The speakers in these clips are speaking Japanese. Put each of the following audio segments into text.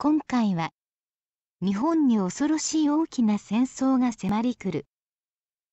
今回は日本に恐ろしい大きな戦争が迫り来る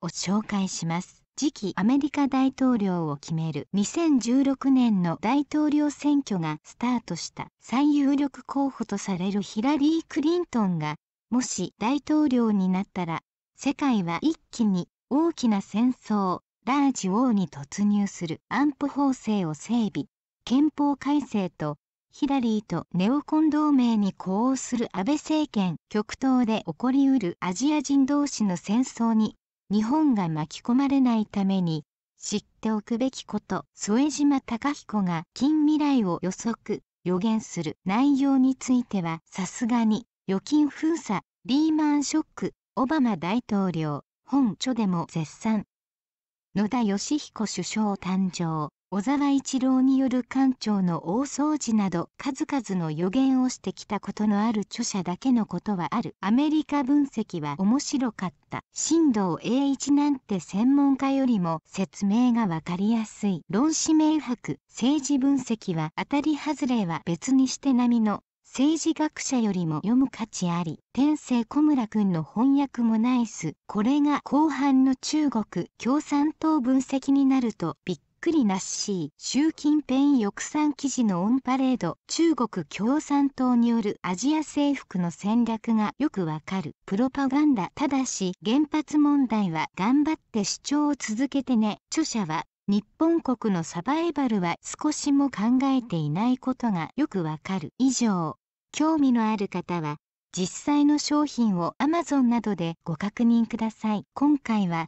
を紹介します次期アメリカ大統領を決める2016年の大統領選挙がスタートした最有力候補とされるヒラリー・クリントンがもし大統領になったら世界は一気に大きな戦争ラージ王に突入する安保法制を整備憲法改正とヒラリーとネオコン同盟に呼応する安倍政権極東で起こりうるアジア人同士の戦争に日本が巻き込まれないために知っておくべきこと副島隆彦が近未来を予測予言する内容についてはさすがに預金封鎖リーマンショックオバマ大統領本著でも絶賛野田佳彦首相誕生小沢一郎による官庁の大掃除など数々の予言をしてきたことのある著者だけのことはあるアメリカ分析は面白かった新藤栄一なんて専門家よりも説明がわかりやすい論士明白政治分析は当たり外れは別にして並みの政治学者よりも読む価値あり天性小村君の翻訳もナイスこれが後半の中国共産党分析になるとびっくりなっしー習近平抑散記事のオンパレード中国共産党によるアジア征服の戦略がよくわかるプロパガンダただし原発問題は頑張って主張を続けてね著者は日本国のサバイバルは少しも考えていないことがよくわかる以上興味のある方は実際の商品を Amazon などでご確認ください今回は